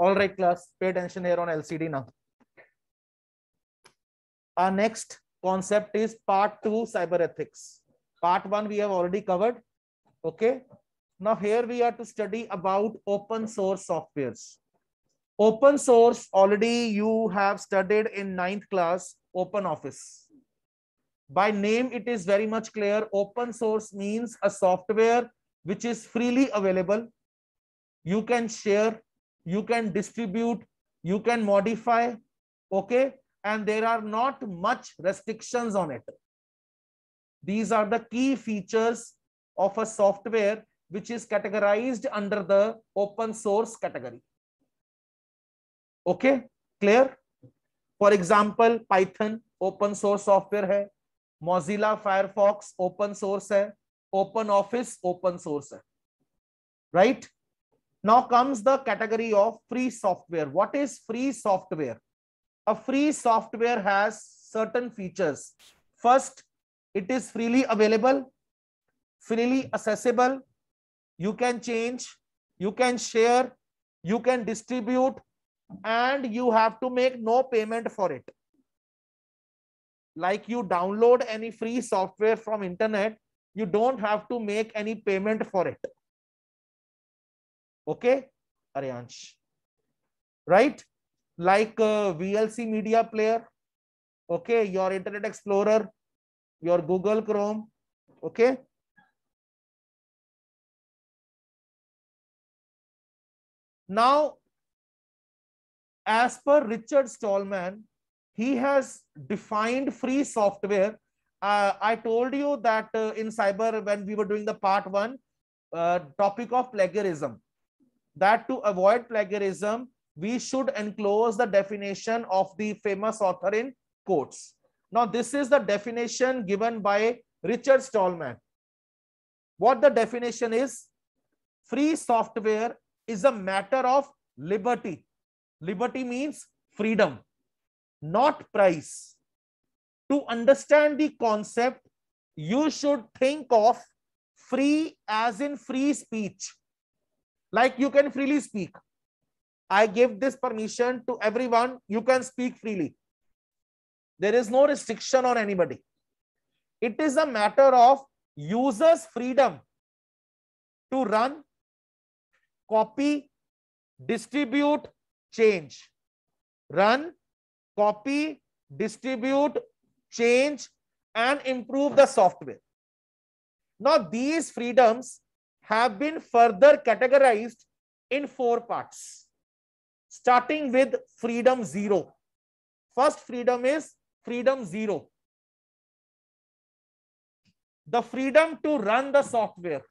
All right, class, pay attention here on LCD now. Our next concept is part two, cyber ethics. Part one we have already covered. Okay. Now here we are to study about open source softwares. Open source already you have studied in ninth class, open office. By name, it is very much clear. Open source means a software which is freely available. You can share you can distribute, you can modify, okay? And there are not much restrictions on it. These are the key features of a software which is categorized under the open source category. Okay, clear? For example, Python open source software hai, Mozilla Firefox open source hai, Open Office open source hai, right? Now comes the category of free software. What is free software? A free software has certain features. First, it is freely available, freely accessible. You can change, you can share, you can distribute, and you have to make no payment for it. Like you download any free software from internet, you don't have to make any payment for it Okay, Aryansh. Right? Like VLC media player. Okay, your Internet Explorer, your Google Chrome. Okay. Now, as per Richard Stallman, he has defined free software. Uh, I told you that uh, in cyber, when we were doing the part one, uh, topic of plagiarism that to avoid plagiarism, we should enclose the definition of the famous author in quotes. Now, this is the definition given by Richard Stallman. What the definition is? Free software is a matter of liberty. Liberty means freedom, not price. To understand the concept, you should think of free as in free speech like you can freely speak i give this permission to everyone you can speak freely there is no restriction on anybody it is a matter of users freedom to run copy distribute change run copy distribute change and improve the software now these freedoms have been further categorized in four parts, starting with freedom zero. First freedom is freedom zero. The freedom to run the software.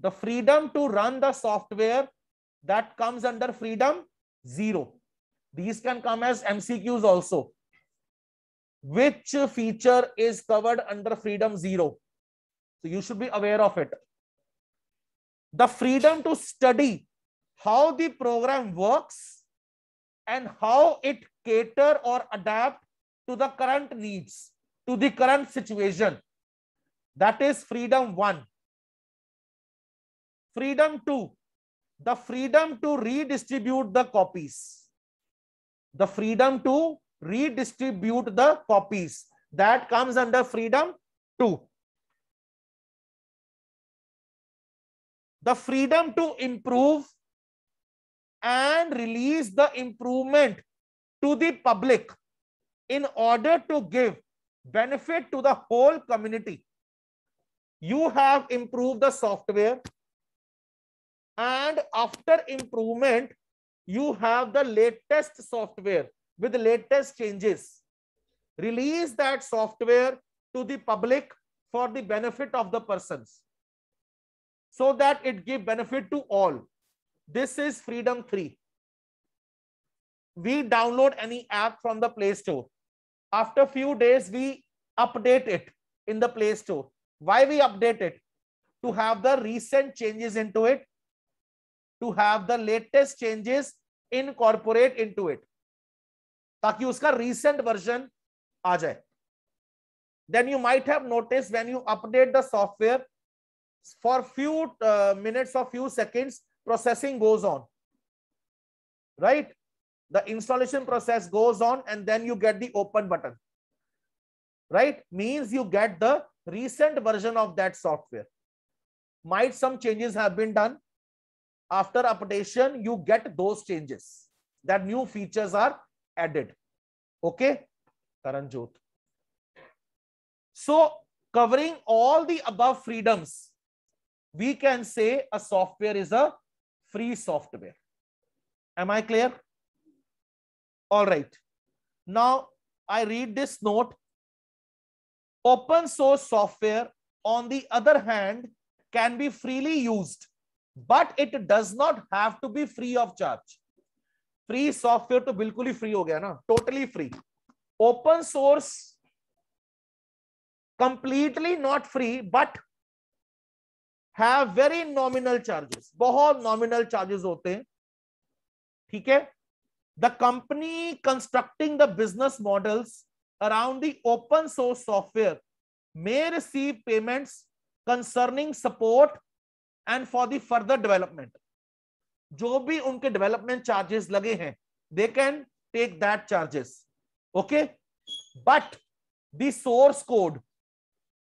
The freedom to run the software that comes under freedom zero. These can come as MCQs also. Which feature is covered under freedom zero? So you should be aware of it. The freedom to study how the program works and how it cater or adapt to the current needs, to the current situation. That is freedom one. Freedom two, the freedom to redistribute the copies. The freedom to redistribute the copies. That comes under freedom two. the freedom to improve and release the improvement to the public in order to give benefit to the whole community. You have improved the software and after improvement, you have the latest software with the latest changes. Release that software to the public for the benefit of the persons so that it give benefit to all. This is Freedom 3. We download any app from the Play Store. After few days, we update it in the Play Store. Why we update it? To have the recent changes into it, to have the latest changes incorporate into it. ताकि उसका recent version आ जाए. Then you might have noticed when you update the software, for few uh, minutes or few seconds processing goes on right the installation process goes on and then you get the open button right means you get the recent version of that software might some changes have been done after updation you get those changes that new features are added okay karanjot so covering all the above freedoms we can say a software is a free software. Am I clear? All right. Now, I read this note. Open source software, on the other hand, can be freely used, but it does not have to be free of charge. Free software to bilkuli free ho gaya na, totally free. Open source, completely not free, but have very nominal charges बहुत nominal charges होते हैं ठीक है the company constructing the business models around the open source software may receive payment concerning support and for the further development जो भी उनके development charges लगे हैं they can take that charges okay but the source code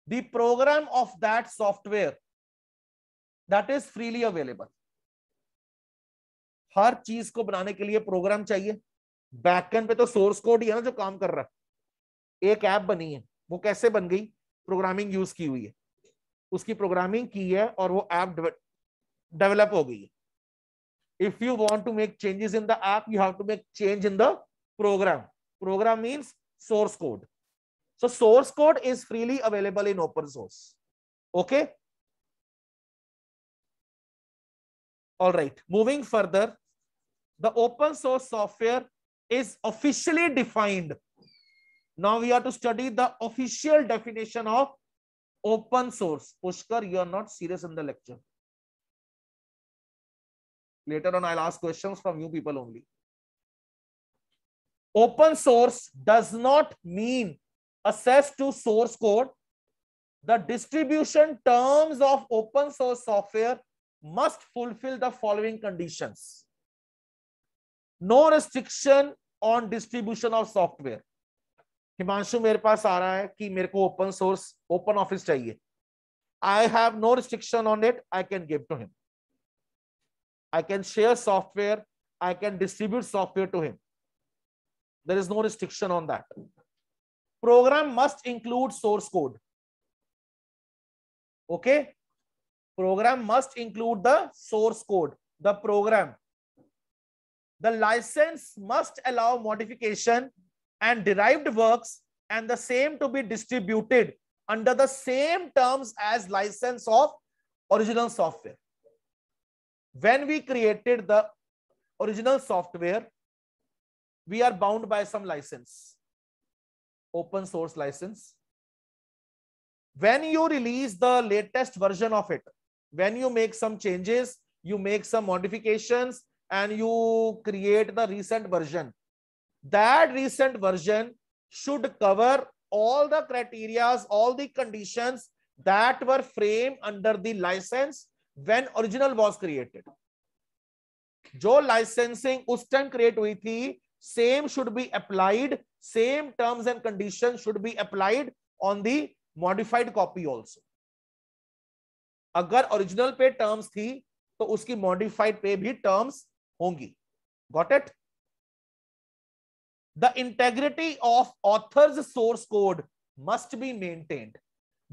the program of that software that is freely available हर चीज को बनाने के लिए प्रोग्राम चाहिए बैकएंड पे तो सोर्स कोड ही है ना जो काम कर रहा है एक ऐप बनी है वो कैसे बन गई प्रोग्रामिंग यूज की हुई है उसकी प्रोग्रामिंग की है और वो ऐप डेवलप हो गई है if you want to make changes in the app you have to make change in the program program mean source code so source code is freely available in open source okay All right, moving further, the open source software is officially defined. Now we are to study the official definition of open source. Pushkar, you are not serious in the lecture. Later on, I'll ask questions from you people only. Open source does not mean access to source code. The distribution terms of open source software must fulfill the following conditions no restriction on distribution of software himanshu mere paas aa raha hai ki mere ko open source open office chahiye i have no restriction on it i can give to him i can share software i can distribute software to him there is no restriction on that program must include source code okay Program must include the source code, the program. The license must allow modification and derived works and the same to be distributed under the same terms as license of original software. When we created the original software, we are bound by some license, open source license. When you release the latest version of it, when you make some changes, you make some modifications and you create the recent version. That recent version should cover all the criteria, all the conditions that were framed under the license when original was created. जो licensing उस time create हुई थी same should be applied. Same terms and conditions should be applied on the modified copy also. अगर original पे terms थी तो उसकी modified पे भी टर्म्स होंगी got it the integrity of authors source code must be maintained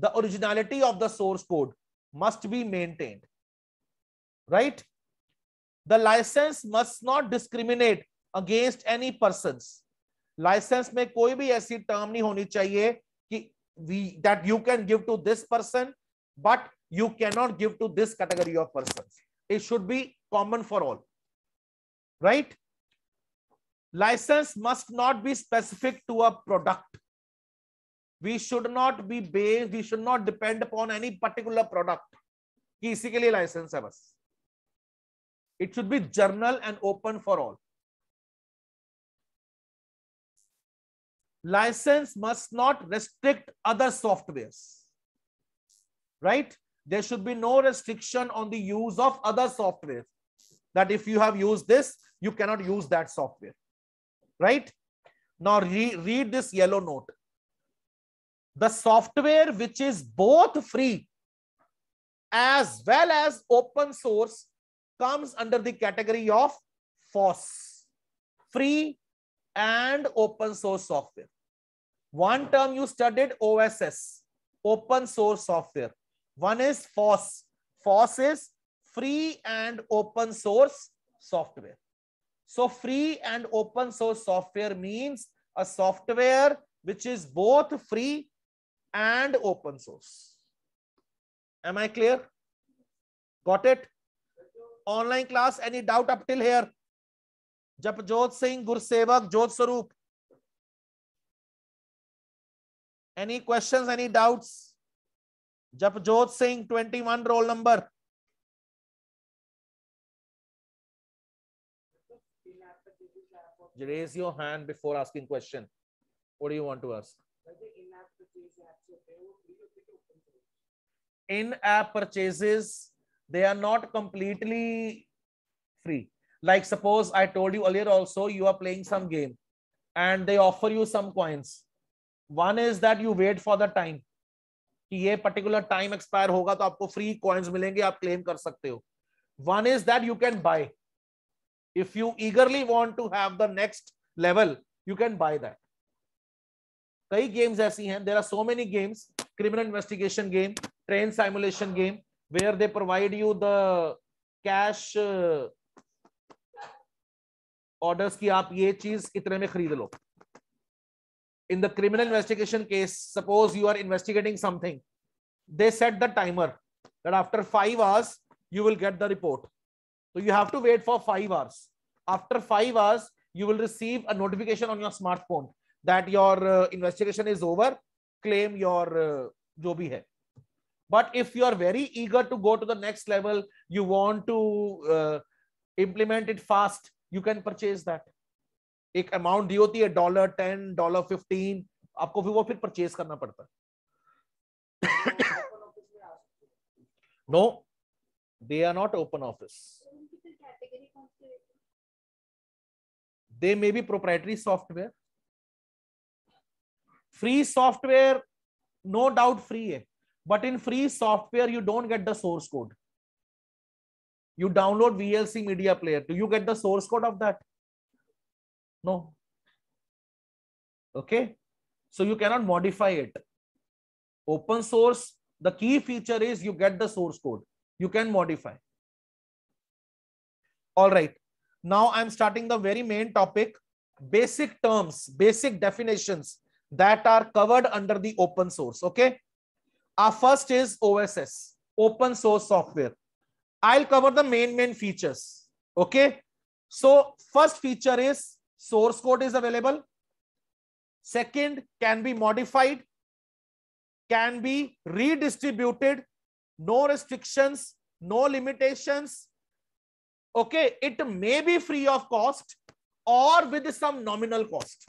the originality of the source code must be maintained right the license must not discriminate against any person license में कोई भी ऐसी term नहीं होनी चाहिए कि we that you can give to this person but you cannot give to this category of persons. It should be common for all, right? License must not be specific to a product. We should not be based, we should not depend upon any particular product. Basically, license लिए license है बस it should be general and license must not restrict other softwares right there should be no restriction on the use of other software. That if you have used this, you cannot use that software. Right? Now re read this yellow note. The software which is both free as well as open source comes under the category of FOSS. Free and open source software. One term you studied OSS, open source software. One is FOSS. FOSS is free and open source software. So free and open source software means a software which is both free and open source. Am I clear? Got it? Online class, any doubt up till here? Japjot Singh, Gursevak, Jodh Sarup. Any questions, any doubts? Japjot Singh, 21 roll number. Raise your hand before asking question. What do you want to ask? In-app purchases, they are not completely free. Like suppose I told you earlier also, you are playing some game and they offer you some coins. One is that you wait for the time कि ये particular time expire होगा तो आपको free coins मिलेंगे आप claim कर सकते हो one is that you can buy if you eagerly want to have the next level you can buy that कई गेम्स ऐसी हैं there are so many games criminal investigation game train simulation game where they provide you the cash orders की आप ये चीज इतने में खरीद लो in the criminal investigation case, suppose you are investigating something, they set the timer that after five hours, you will get the report. So you have to wait for five hours. After five hours, you will receive a notification on your smartphone that your uh, investigation is over, claim your uh, jo hai. But if you are very eager to go to the next level, you want to uh, implement it fast, you can purchase that. एक amount दी होती है dollar ten dollar fifteen आपको फिर वो फिर purchase करना पड़ता है no they are not open office they may be proprietary software free software no doubt free है but in free software you don't get the source code you download VLC media player to you get the source code of that No. Okay. So you cannot modify it. Open source, the key feature is you get the source code. You can modify. All right. Now I'm starting the very main topic, basic terms, basic definitions that are covered under the open source. Okay. Our first is OSS, open source software. I'll cover the main, main features. Okay. So first feature is source code is available. Second, can be modified, can be redistributed, no restrictions, no limitations. Okay, it may be free of cost or with some nominal cost.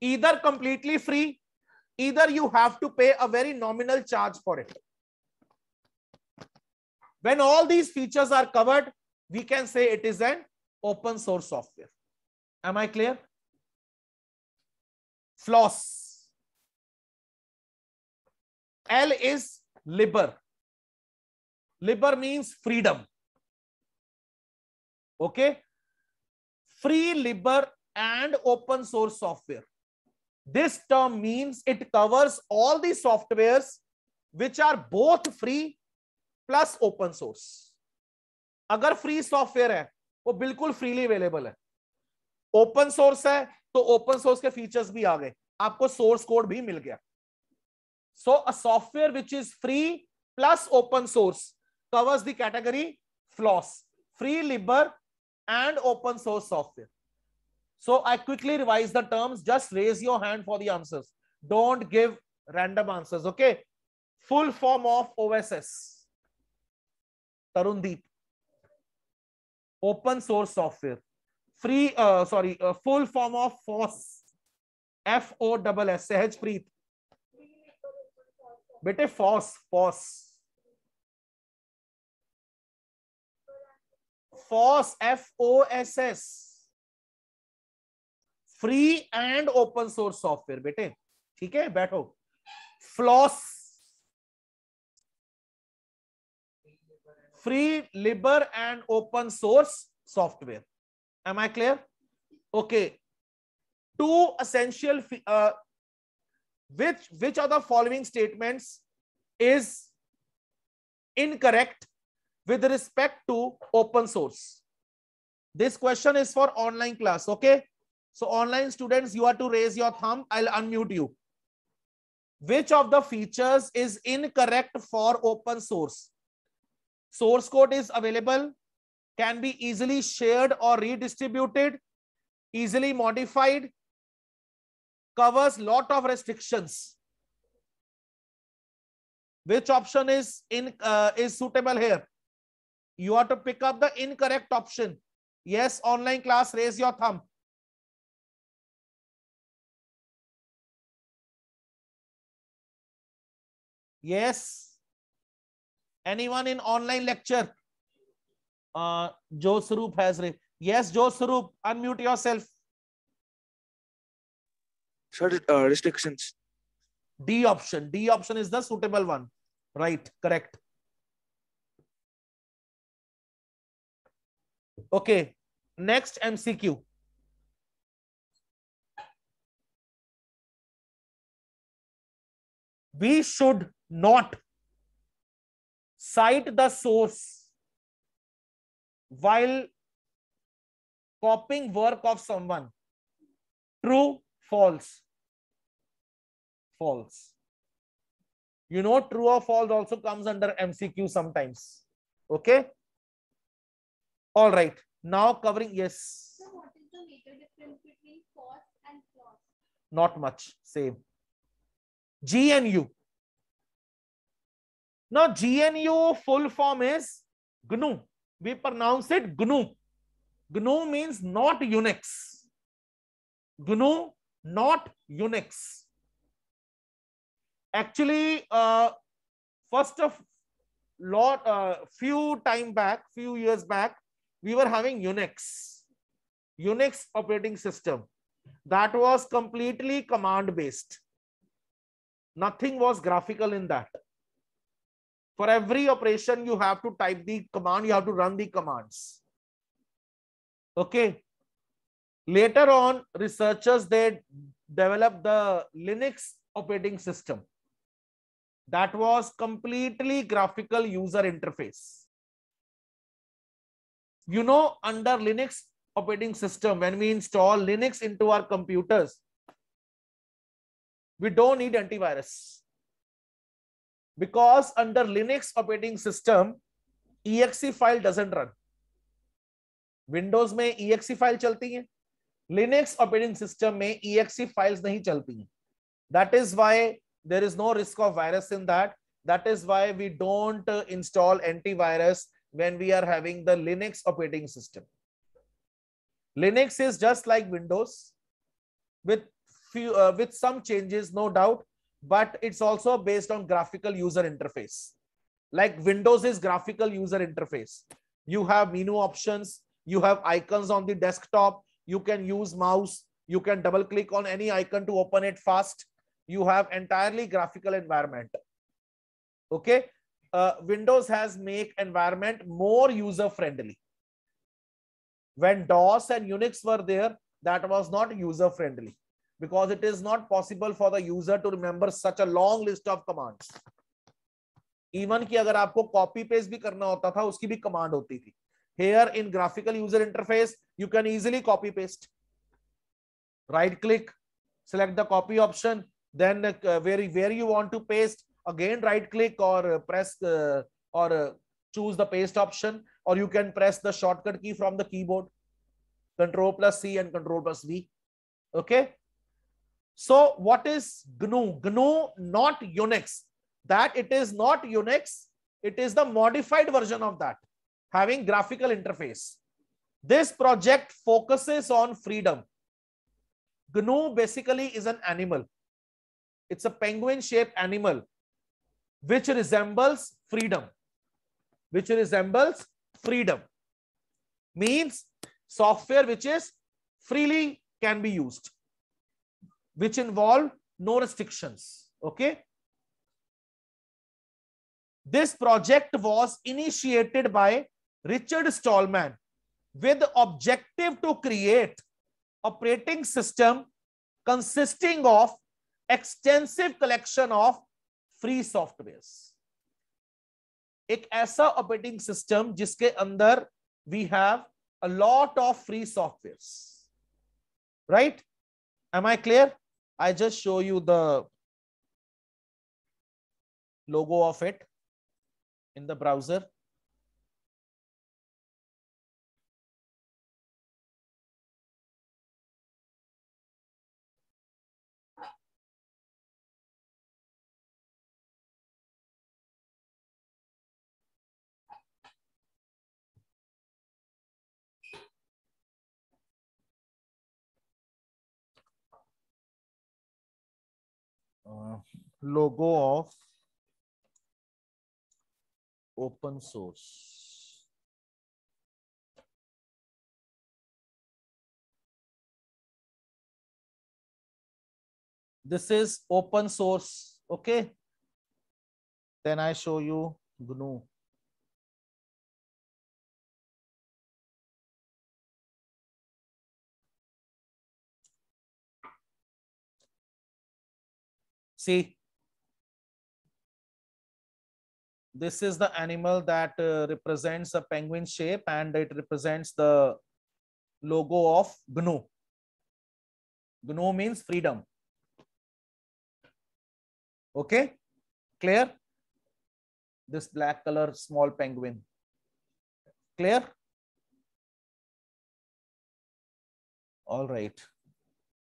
Either completely free, either you have to pay a very nominal charge for it. When all these features are covered, we can say it is an open source software. am i clear floss l is liber liber means freedom okay free liber and open source software this term means it covers all the softwares which are both free plus open source अगर free software है वो बिल्कुल freely available है open source है तो open source के features भी आ गए आपको सोर्स कोड भी मिल गया so a software which is free plus open source covers that category FLOSS free libre and open source software so I quickly revise the terms just raise your hand for the answers don't give random answer okay full form of O S S Tarundeep open source software free sorry full form of FOSS F O double S Sahajpreet बेटे FOSS FOSS FOSS F O S S free and open source software बेटे ठीक है बैठो FLOSS free libre and open source software Am I clear? Okay. Two essential, uh, which, which of the following statements is incorrect with respect to open source? This question is for online class, okay? So online students, you are to raise your thumb. I'll unmute you. Which of the features is incorrect for open source? Source code is available can be easily shared or redistributed, easily modified, covers lot of restrictions. Which option is, in, uh, is suitable here? You have to pick up the incorrect option. Yes, online class, raise your thumb. Yes. Anyone in online lecture? जो स्वरूप है sir yes जो Swaroop unmute yourself restriction D option D option is the suitable one right correct okay next MCQ we should not cite the source while copying work of someone true false false you know true or false also comes under mcq sometimes okay all right now covering yes so what is the major difference between false and false not much same GNU. now GNU full form is gnu we pronounce it GNU. GNU means not Unix. GNU, not Unix. Actually, uh, first of lot, uh, few time back, few years back, we were having Unix, Unix operating system. That was completely command based. Nothing was graphical in that. For every operation, you have to type the command, you have to run the commands. Okay. Later on, researchers, they developed the Linux operating system that was completely graphical user interface. You know, under Linux operating system, when we install Linux into our computers, we don't need antivirus because under Linux operating system, exe file doesn't run. Windows may exe file chalti Linux operating system may exe files nahi chalti hai. That is why there is no risk of virus in that. That is why we don't install antivirus when we are having the Linux operating system. Linux is just like Windows with few uh, with some changes, no doubt but it's also based on graphical user interface. Like Windows is graphical user interface. You have menu options, you have icons on the desktop, you can use mouse, you can double click on any icon to open it fast. You have entirely graphical environment. Okay. Uh, Windows has make environment more user friendly. When DOS and Unix were there, that was not user friendly because it is not possible for the user to remember such a long list of commands. Even you have to copy paste भी करना होता था उसकी भी command होती थी. Here in graphical user interface, you can easily copy paste. Right click, select the copy option, then uh, where where you want to paste, again right click or uh, press uh, or uh, choose the paste option, or you can press the shortcut key from the keyboard, Control plus C and Control plus V. Okay. So what is GNU? GNU, not Unix. That it is not Unix. It is the modified version of that, having graphical interface. This project focuses on freedom. GNU basically is an animal. It's a penguin-shaped animal, which resembles freedom. Which resembles freedom. Means software which is freely can be used which involve no restrictions. Okay. This project was initiated by Richard Stallman with the objective to create operating system consisting of extensive collection of free softwares. एक ऐसा operating system जिसके अंदर we have a lot of free softwares, right? Am I clear? I just show you the logo of it in the browser. logo of open source. This is open source, okay? Then I show you GNU. See, this is the animal that uh, represents a penguin shape and it represents the logo of GNU. GNU means freedom. Okay, clear? This black color small penguin. Clear? All right.